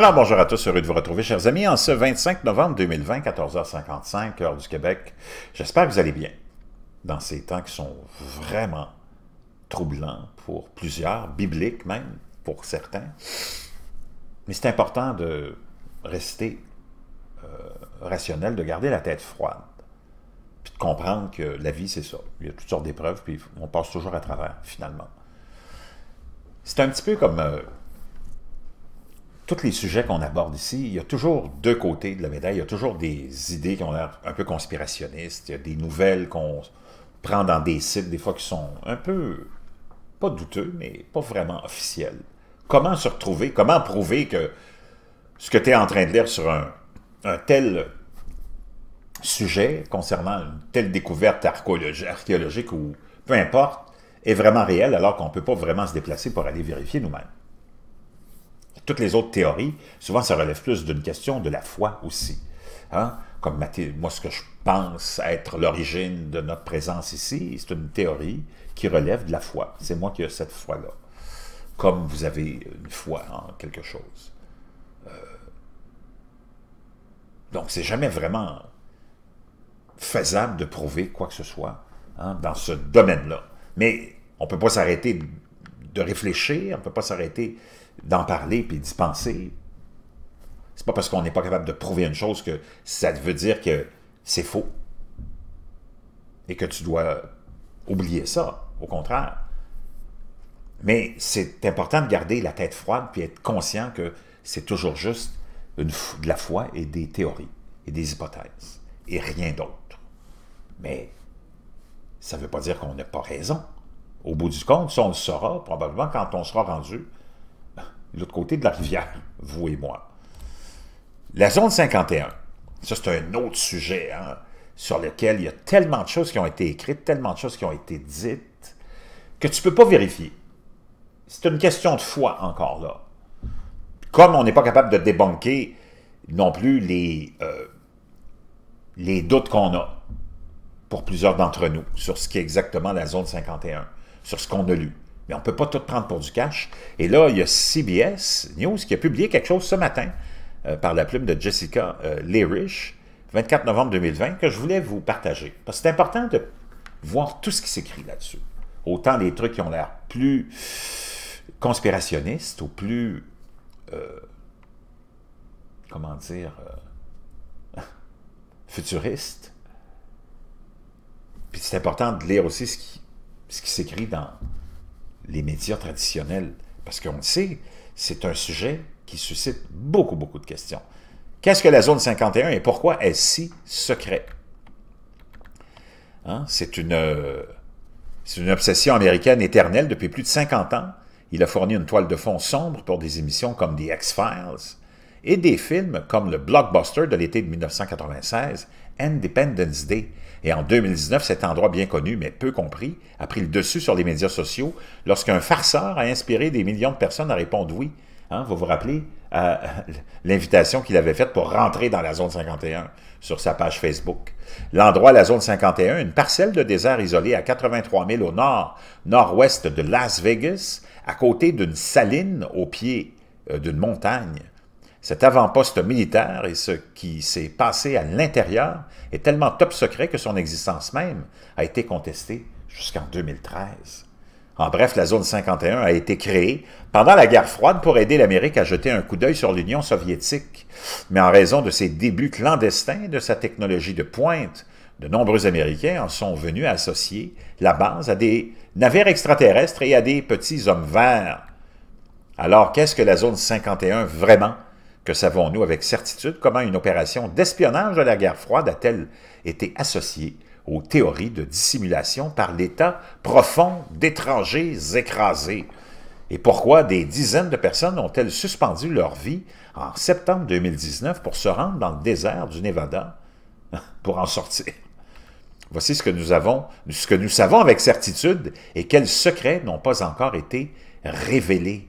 Alors, bonjour à tous, heureux de vous retrouver, chers amis, en ce 25 novembre 2020, 14h55, heure du Québec. J'espère que vous allez bien dans ces temps qui sont vraiment troublants pour plusieurs, bibliques même, pour certains. Mais c'est important de rester euh, rationnel, de garder la tête froide, puis de comprendre que la vie, c'est ça. Il y a toutes sortes d'épreuves, puis on passe toujours à travers, finalement. C'est un petit peu comme... Euh, tous les sujets qu'on aborde ici, il y a toujours deux côtés de la médaille. Il y a toujours des idées qui ont l'air un peu conspirationnistes. Il y a des nouvelles qu'on prend dans des sites, des fois, qui sont un peu, pas douteux, mais pas vraiment officiels. Comment se retrouver, comment prouver que ce que tu es en train de lire sur un, un tel sujet concernant une telle découverte archéologique ou peu importe, est vraiment réel alors qu'on ne peut pas vraiment se déplacer pour aller vérifier nous-mêmes. Toutes les autres théories, souvent, ça relève plus d'une question de la foi aussi. Hein. Comme moi, ce que je pense être l'origine de notre présence ici, c'est une théorie qui relève de la foi. C'est moi qui ai cette foi-là. Comme vous avez une foi en quelque chose. Euh, donc, c'est jamais vraiment faisable de prouver quoi que ce soit hein, dans ce domaine-là. Mais on ne peut pas s'arrêter de réfléchir, on ne peut pas s'arrêter d'en parler puis d'y penser. C'est pas parce qu'on n'est pas capable de prouver une chose que ça veut dire que c'est faux et que tu dois oublier ça. Au contraire. Mais c'est important de garder la tête froide puis être conscient que c'est toujours juste une de la foi et des théories et des hypothèses et rien d'autre. Mais ça ne veut pas dire qu'on n'a pas raison. Au bout du compte, on le saura probablement quand on sera rendu l'autre côté de la rivière, vous et moi. La zone 51, ça c'est un autre sujet hein, sur lequel il y a tellement de choses qui ont été écrites, tellement de choses qui ont été dites, que tu ne peux pas vérifier. C'est une question de foi encore là. Comme on n'est pas capable de débanquer non plus les, euh, les doutes qu'on a pour plusieurs d'entre nous sur ce qu'est exactement la zone 51, sur ce qu'on a lu mais on ne peut pas tout prendre pour du cash. Et là, il y a CBS News qui a publié quelque chose ce matin euh, par la plume de Jessica euh, Learish, 24 novembre 2020, que je voulais vous partager. Parce que c'est important de voir tout ce qui s'écrit là-dessus. Autant les trucs qui ont l'air plus conspirationnistes ou plus... Euh, comment dire... futuristes. Puis c'est important de lire aussi ce qui, ce qui s'écrit dans, les médias traditionnels. Parce qu'on le sait, c'est un sujet qui suscite beaucoup, beaucoup de questions. Qu'est-ce que la zone 51 et pourquoi est-ce si secret? Hein, c'est une, euh, une obsession américaine éternelle depuis plus de 50 ans. Il a fourni une toile de fond sombre pour des émissions comme The X-Files et des films comme le blockbuster de l'été de 1996, Independence Day, et en 2019, cet endroit bien connu, mais peu compris, a pris le dessus sur les médias sociaux lorsqu'un farceur a inspiré des millions de personnes à répondre oui. Hein, vous vous rappelez l'invitation qu'il avait faite pour rentrer dans la zone 51 sur sa page Facebook. L'endroit, la zone 51, une parcelle de désert isolée à 83 000 au nord, nord-ouest de Las Vegas, à côté d'une saline au pied euh, d'une montagne. Cet avant-poste militaire et ce qui s'est passé à l'intérieur est tellement top secret que son existence même a été contestée jusqu'en 2013. En bref, la zone 51 a été créée pendant la guerre froide pour aider l'Amérique à jeter un coup d'œil sur l'Union soviétique. Mais en raison de ses débuts clandestins et de sa technologie de pointe, de nombreux Américains en sont venus associer la base à des navires extraterrestres et à des petits hommes verts. Alors, qu'est-ce que la zone 51 vraiment que savons-nous avec certitude comment une opération d'espionnage de la guerre froide a-t-elle été associée aux théories de dissimulation par l'État profond d'étrangers écrasés? Et pourquoi des dizaines de personnes ont-elles suspendu leur vie en septembre 2019 pour se rendre dans le désert du Nevada pour en sortir? Voici ce que nous avons, ce que nous savons avec certitude et quels secrets n'ont pas encore été révélés.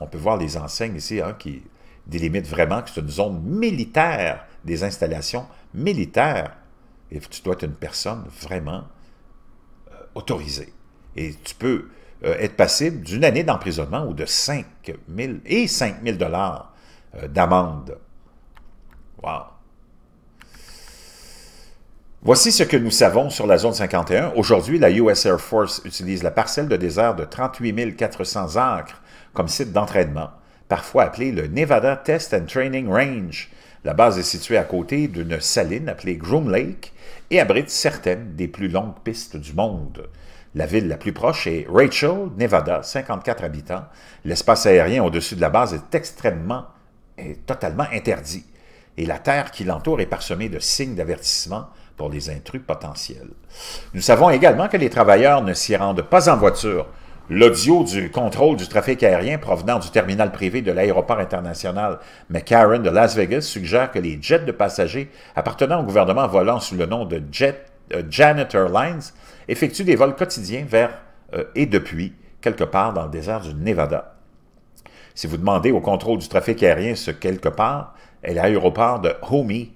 On peut voir les enseignes ici hein, qui limites vraiment que c'est une zone militaire, des installations militaires. Et tu dois être une personne vraiment euh, autorisée. Et tu peux euh, être passible d'une année d'emprisonnement ou de 5 000 et 5 000 dollars euh, d'amende. Wow! Voici ce que nous savons sur la zone 51. Aujourd'hui, la US Air Force utilise la parcelle de désert de 38 400 acres comme site d'entraînement parfois appelé le Nevada Test and Training Range. La base est située à côté d'une saline appelée Groom Lake et abrite certaines des plus longues pistes du monde. La ville la plus proche est Rachel, Nevada, 54 habitants. L'espace aérien au-dessus de la base est extrêmement, et totalement interdit, et la terre qui l'entoure est parsemée de signes d'avertissement pour les intrus potentiels. Nous savons également que les travailleurs ne s'y rendent pas en voiture, L'audio du contrôle du trafic aérien provenant du terminal privé de l'aéroport international McCarran de Las Vegas suggère que les jets de passagers appartenant au gouvernement volant sous le nom de jet, euh, Janitor Lines effectuent des vols quotidiens vers euh, et depuis quelque part dans le désert du Nevada. Si vous demandez au contrôle du trafic aérien ce quelque part, est l'aéroport de Homey,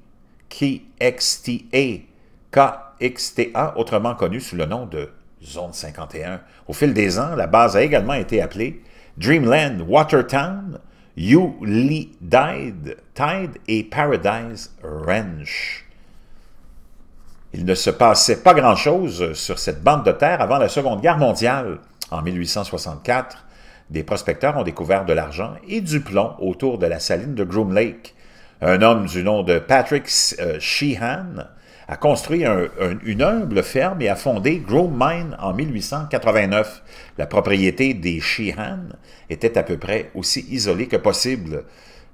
KXTA, KXTA, autrement connu sous le nom de Zone 51. Au fil des ans, la base a également été appelée Dreamland, Watertown, You Tide, Tide et Paradise Ranch. Il ne se passait pas grand-chose sur cette bande de terre avant la Seconde Guerre mondiale. En 1864, des prospecteurs ont découvert de l'argent et du plomb autour de la saline de Groom Lake. Un homme du nom de Patrick euh, Sheehan a construit une humble ferme et a fondé Grove Mine en 1889. La propriété des Sheehan était à peu près aussi isolée que possible.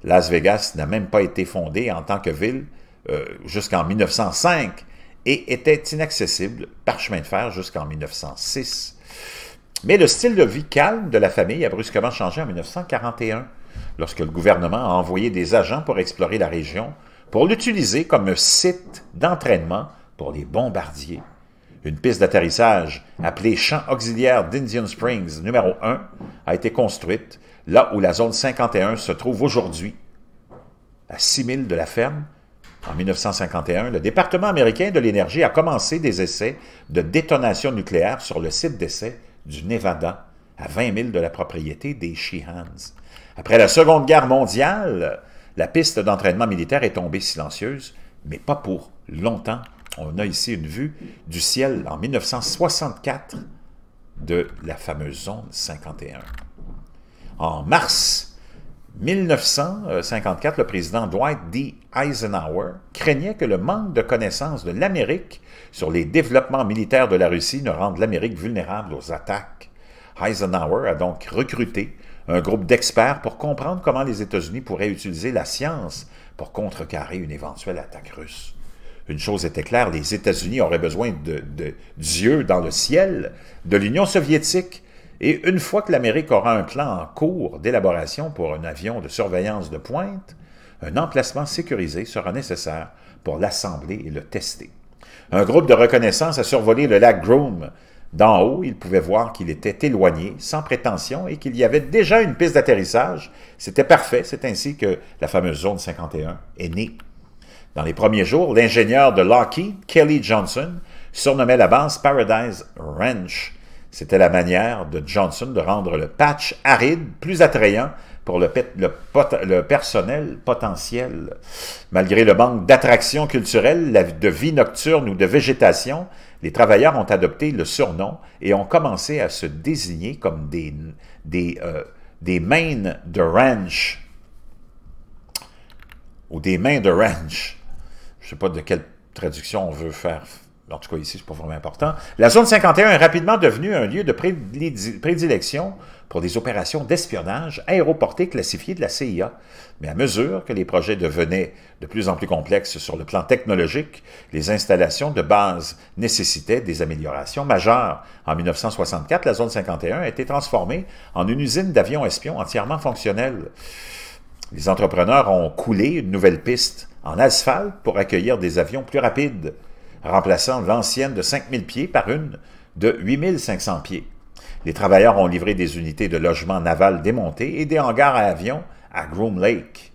Las Vegas n'a même pas été fondée en tant que ville euh, jusqu'en 1905 et était inaccessible par chemin de fer jusqu'en 1906. Mais le style de vie calme de la famille a brusquement changé en 1941, lorsque le gouvernement a envoyé des agents pour explorer la région pour l'utiliser comme un site d'entraînement pour les bombardiers. Une piste d'atterrissage appelée champ auxiliaire d'Indian Springs numéro 1 a été construite là où la zone 51 se trouve aujourd'hui, à 6 000 de la ferme. En 1951, le département américain de l'énergie a commencé des essais de détonation nucléaire sur le site d'essai du Nevada, à 20 000 de la propriété des Sheehans. Après la Seconde Guerre mondiale, la piste d'entraînement militaire est tombée silencieuse, mais pas pour longtemps. On a ici une vue du ciel en 1964 de la fameuse zone 51. En mars 1954, le président Dwight D. Eisenhower craignait que le manque de connaissances de l'Amérique sur les développements militaires de la Russie ne rende l'Amérique vulnérable aux attaques. Eisenhower a donc recruté un groupe d'experts pour comprendre comment les États-Unis pourraient utiliser la science pour contrecarrer une éventuelle attaque russe. Une chose était claire, les États-Unis auraient besoin de, Dieu dans le ciel, de l'Union soviétique, et une fois que l'Amérique aura un plan en cours d'élaboration pour un avion de surveillance de pointe, un emplacement sécurisé sera nécessaire pour l'assembler et le tester. Un groupe de reconnaissance a survolé le lac Groom D'en haut, il pouvait voir qu'il était éloigné, sans prétention, et qu'il y avait déjà une piste d'atterrissage. C'était parfait, c'est ainsi que la fameuse zone 51 est née. Dans les premiers jours, l'ingénieur de Lockheed, Kelly Johnson, surnommait la base Paradise Ranch. C'était la manière de Johnson de rendre le patch aride plus attrayant pour le, le, personnel potentiel. Malgré le manque d'attractions culturelles, de vie nocturne ou de végétation, les travailleurs ont adopté le surnom et ont commencé à se désigner comme des, des, euh, des mains de ranch ou des mains de ranch. Je ne sais pas de quelle traduction on veut faire. En tout cas, ici, ce n'est pas vraiment important. La zone 51 est rapidement devenue un lieu de prédilection pour des opérations d'espionnage aéroportées classifiées de la CIA. Mais à mesure que les projets devenaient de plus en plus complexes sur le plan technologique, les installations de base nécessitaient des améliorations majeures. En 1964, la zone 51 a été transformée en une usine d'avions espions entièrement fonctionnelle. Les entrepreneurs ont coulé une nouvelle piste en asphalte pour accueillir des avions plus rapides, remplaçant l'ancienne de 5000 pieds par une de 8500 pieds. Les travailleurs ont livré des unités de logement naval démontées et des hangars à avions à Groom Lake.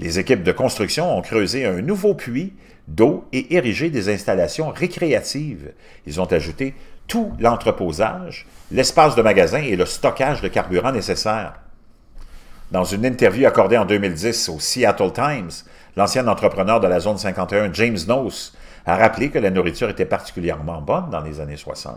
Les équipes de construction ont creusé un nouveau puits d'eau et érigé des installations récréatives. Ils ont ajouté tout l'entreposage, l'espace de magasin et le stockage de carburant nécessaire. Dans une interview accordée en 2010 au Seattle Times, l'ancien entrepreneur de la zone 51, James Nose, a rappelé que la nourriture était particulièrement bonne dans les années 60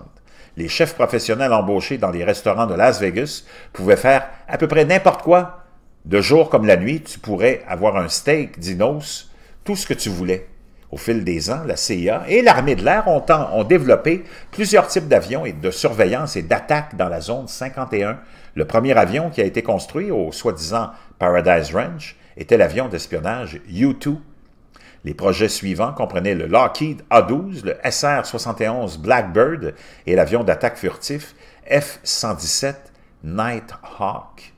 les chefs professionnels embauchés dans les restaurants de Las Vegas pouvaient faire à peu près n'importe quoi. De jour comme la nuit, tu pourrais avoir un steak, dinos, tout ce que tu voulais. Au fil des ans, la CIA et l'armée de l'air ont, développé plusieurs types d'avions et de surveillance et d'attaque dans la zone 51. Le premier avion qui a été construit au soi-disant Paradise Ranch était l'avion d'espionnage U-2 les projets suivants comprenaient le Lockheed A-12, le SR-71 Blackbird et l'avion d'attaque furtif F-117 Nighthawk.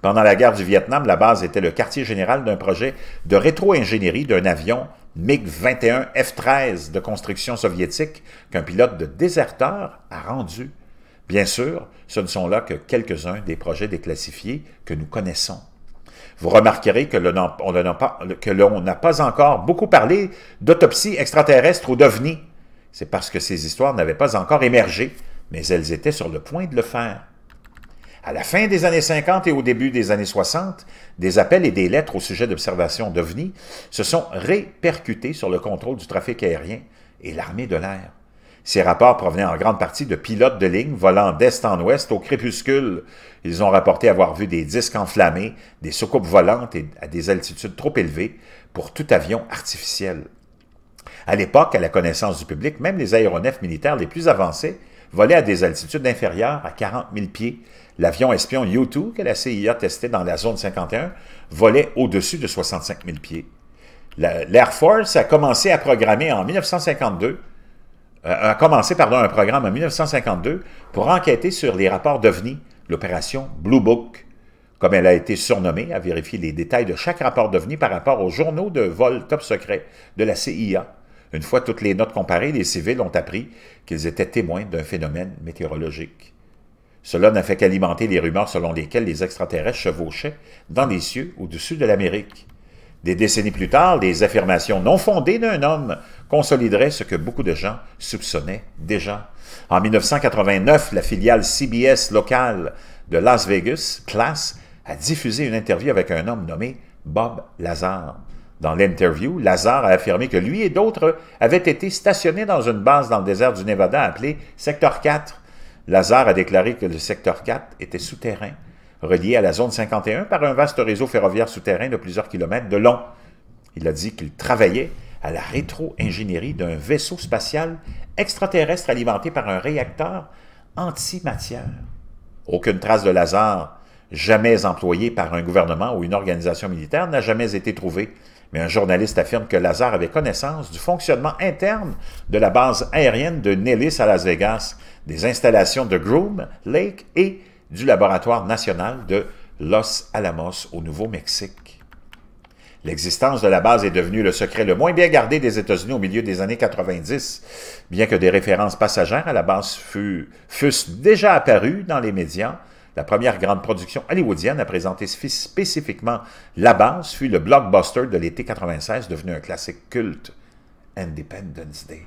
Pendant la guerre du Vietnam, la base était le quartier général d'un projet de rétro-ingénierie d'un avion MiG-21 F-13 de construction soviétique qu'un pilote de déserteur a rendu. Bien sûr, ce ne sont là que quelques-uns des projets déclassifiés que nous connaissons. Vous remarquerez que l'on n'a pas encore beaucoup parlé d'autopsie extraterrestre ou d'OVNI. C'est parce que ces histoires n'avaient pas encore émergé, mais elles étaient sur le point de le faire. À la fin des années 50 et au début des années 60, des appels et des lettres au sujet d'observations d'OVNI se sont répercutés sur le contrôle du trafic aérien et l'armée de l'air. Ces rapports provenaient en grande partie de pilotes de ligne volant d'est en ouest au crépuscule. Ils ont rapporté avoir vu des disques enflammés, des soucoupes volantes et à des altitudes trop élevées pour tout avion artificiel. À l'époque, à la connaissance du public, même les aéronefs militaires les plus avancés volaient à des altitudes inférieures à 40 000 pieds. L'avion espion U-2 que la CIA testait dans la zone 51 volait au-dessus de 65 000 pieds. L'Air Force a commencé à programmer en 1952 euh, a commencé par un programme en 1952 pour enquêter sur les rapports devenus, l'opération Blue Book, comme elle a été surnommée, à vérifier les détails de chaque rapport devenu par rapport aux journaux de vol top secret de la CIA. Une fois toutes les notes comparées, les civils ont appris qu'ils étaient témoins d'un phénomène météorologique. Cela n'a fait qu'alimenter les rumeurs selon lesquelles les extraterrestres chevauchaient dans les cieux au-dessus de l'Amérique. Des décennies plus tard, des affirmations non fondées d'un homme consoliderait ce que beaucoup de gens soupçonnaient déjà. En 1989, la filiale CBS locale de Las Vegas, Class, a diffusé une interview avec un homme nommé Bob Lazar. Dans l'interview, Lazar a affirmé que lui et d'autres avaient été stationnés dans une base dans le désert du Nevada appelée Secteur 4. Lazar a déclaré que le Secteur 4 était souterrain, relié à la zone 51 par un vaste réseau ferroviaire souterrain de plusieurs kilomètres de long. Il a dit qu'il travaillait à la rétro-ingénierie d'un vaisseau spatial extraterrestre alimenté par un réacteur antimatière. Aucune trace de Lazare, jamais employé par un gouvernement ou une organisation militaire, n'a jamais été trouvée, mais un journaliste affirme que Lazare avait connaissance du fonctionnement interne de la base aérienne de Nellis à Las Vegas, des installations de Groom Lake et du laboratoire national de Los Alamos au Nouveau-Mexique. L'existence de la base est devenue le secret le moins bien gardé des États-Unis au milieu des années 90, bien que des références passagères à la base fussent déjà apparues dans les médias. La première grande production hollywoodienne à présenter spécifiquement la base fut le blockbuster de l'été 96, devenu un classique culte, Independence Day.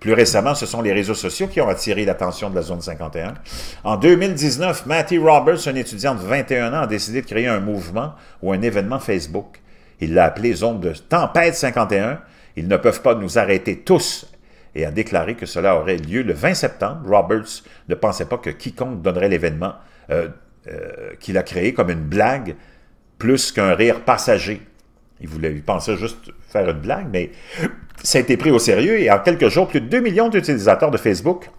Plus récemment, ce sont les réseaux sociaux qui ont attiré l'attention de la zone 51. En 2019, Matty Roberts, un étudiant de 21 ans, a décidé de créer un mouvement ou un événement Facebook. Il l'a appelé « zone de tempête 51. Ils ne peuvent pas nous arrêter tous et a déclaré que cela aurait lieu le 20 septembre. Roberts ne pensait pas que quiconque donnerait l'événement euh, euh, qu'il a créé comme une blague plus qu'un rire passager. Il, voulait, il pensait juste faire une blague, mais ça a été pris au sérieux et en quelques jours, plus de 2 millions d'utilisateurs de Facebook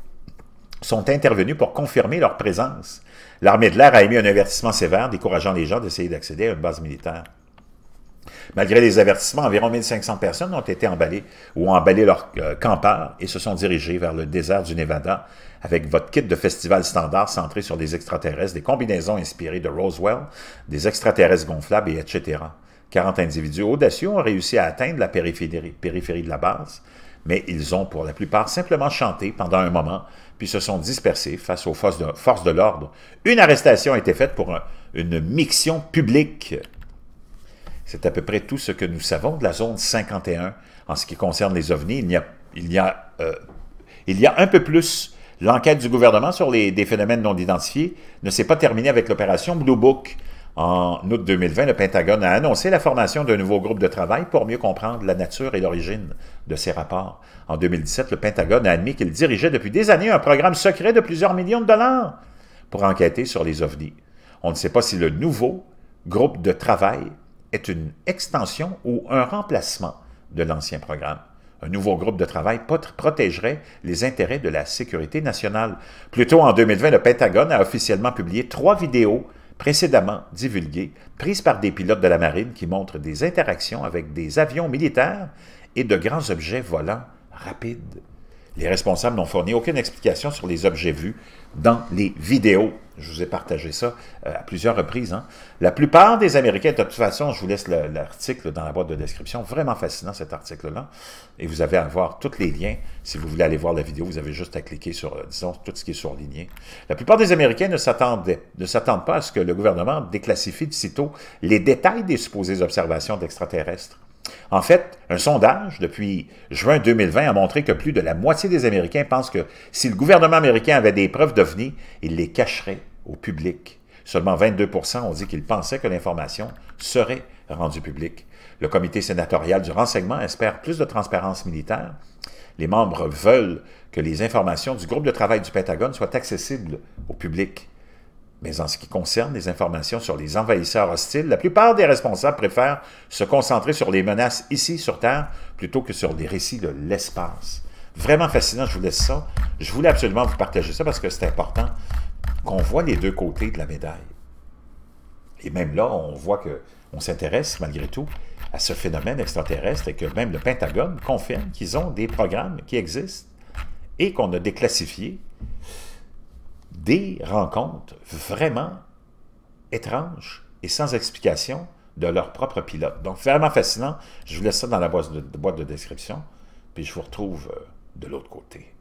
sont intervenus pour confirmer leur présence. L'armée de l'air a émis un avertissement sévère décourageant les gens d'essayer d'accéder à une base militaire. Malgré les avertissements, environ 1500 personnes ont été emballées ou ont emballé leurs euh, et se sont dirigées vers le désert du Nevada avec votre kit de festival standard centré sur les extraterrestres, des combinaisons inspirées de Roswell, des extraterrestres gonflables et etc. 40 individus audacieux ont réussi à atteindre la périphérie, de la base, mais ils ont pour la plupart simplement chanté pendant un moment, puis se sont dispersés face aux forces de, l'ordre. Une arrestation a été faite pour une mixtion publique. C'est à peu près tout ce que nous savons de la zone 51 en ce qui concerne les ovnis. Euh, il y a, un peu plus. L'enquête du gouvernement sur les, des phénomènes non identifiés ne s'est pas terminée avec l'opération Blue Book. En août 2020, le Pentagone a annoncé la formation d'un nouveau groupe de travail pour mieux comprendre la nature et l'origine de ces rapports. En 2017, le Pentagone a admis qu'il dirigeait depuis des années un programme secret de plusieurs millions de dollars pour enquêter sur les ovnis. On ne sait pas si le nouveau groupe de travail est une extension ou un remplacement de l'ancien programme. Un nouveau groupe de travail protégerait les intérêts de la sécurité nationale. Plus en 2020, le Pentagone a officiellement publié trois vidéos précédemment divulguées, prises par des pilotes de la marine qui montrent des interactions avec des avions militaires et de grands objets volants rapides. Les responsables n'ont fourni aucune explication sur les objets vus dans les vidéos. Je vous ai partagé ça euh, à plusieurs reprises. Hein. La plupart des Américains, de toute façon, je vous laisse l'article dans la boîte de description. Vraiment fascinant cet article-là. Et vous avez à voir tous les liens. Si vous voulez aller voir la vidéo, vous avez juste à cliquer sur, euh, disons, tout ce qui est surligné. La plupart des Américains ne s'attendent pas à ce que le gouvernement déclassifie de sitôt les détails des supposées observations d'extraterrestres. En fait, un sondage depuis juin 2020 a montré que plus de la moitié des Américains pensent que si le gouvernement américain avait des preuves d'OVNI, il les cacherait au public. Seulement 22 ont dit qu'ils pensaient que l'information serait rendue publique. Le comité sénatorial du renseignement espère plus de transparence militaire. Les membres veulent que les informations du groupe de travail du Pentagone soient accessibles au public. Mais en ce qui concerne les informations sur les envahisseurs hostiles, la plupart des responsables préfèrent se concentrer sur les menaces ici sur Terre plutôt que sur les récits de l'espace. Vraiment fascinant, je vous laisse ça. Je voulais absolument vous partager ça parce que c'est important qu'on voit les deux côtés de la médaille. Et même là, on voit que on s'intéresse malgré tout à ce phénomène extraterrestre et que même le Pentagone confirme qu'ils ont des programmes qui existent et qu'on a déclassifiés des rencontres vraiment étranges et sans explication de leur propre pilote. Donc, vraiment fascinant. Je vous laisse ça dans la boîte de, boîte de description, puis je vous retrouve euh, de l'autre côté.